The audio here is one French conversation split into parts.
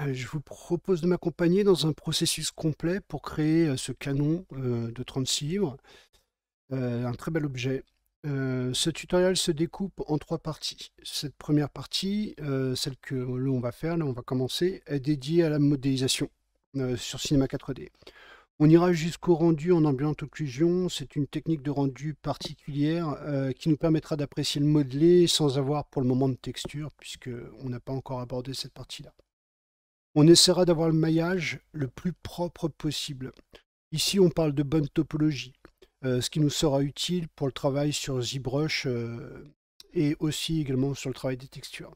Euh, je vous propose de m'accompagner dans un processus complet pour créer euh, ce canon euh, de 36 livres. un très bel objet. ce tutoriel se découpe en trois parties. Cette première partie, celle que l'on va faire, là on va commencer, est dédiée à la modélisation sur Cinema 4D. On ira jusqu'au rendu en ambiante occlusion. C'est une technique de rendu particulière qui nous permettra d'apprécier le modelé sans avoir pour le moment de texture, puisqu'on n'a pas encore abordé cette partie-là. On essaiera d'avoir le maillage le plus propre possible. Ici, on parle de bonne topologie, euh, ce qui nous sera utile pour le travail sur ZBrush euh, et aussi également sur le travail des textures.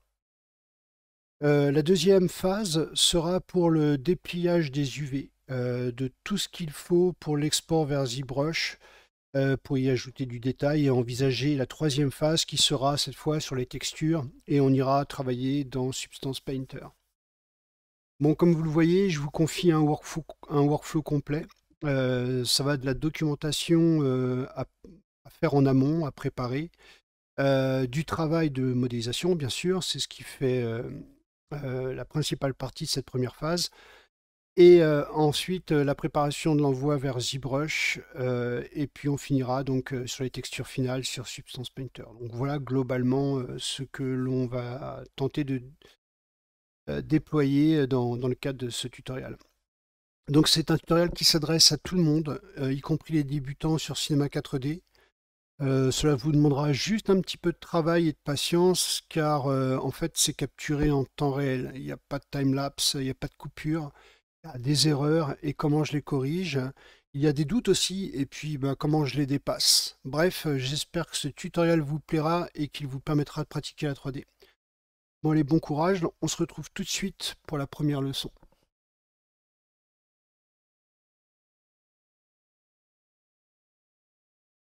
Euh, la deuxième phase sera pour le dépliage des UV, de tout ce qu'il faut pour l'export vers ZBrush, pour y ajouter du détail et envisager la troisième phase qui sera cette fois sur les textures et on ira travailler dans Substance Painter comme vous le voyez, je vous confie un workflow, complet. Euh, ça va de la documentation euh, à, faire en amont, à préparer, euh, du travail de modélisation, bien sûr, c'est ce qui fait la principale partie de cette première phase. Et ensuite, la préparation de l'envoi vers ZBrush. et puis, on finira donc sur les textures finales sur Substance Painter. Donc, voilà globalement ce que l'on va tenter de, euh, déployé euh, dans, le cadre de ce tutoriel. Donc c'est un tutoriel qui s'adresse à tout le monde, euh, y compris les débutants sur Cinema 4D. cela vous demandera juste un petit peu de travail et de patience car en fait c'est capturé en temps réel. Il n'y a pas de time-lapse, il n'y a pas de coupure, il y a des erreurs et comment je les corrige. Il y a des doutes aussi et puis bah, comment je les dépasse. Bref, j'espère que ce tutoriel vous plaira et qu'il vous permettra de pratiquer la 3D. Bon allez, bon courage, on se retrouve tout de suite pour la première leçon.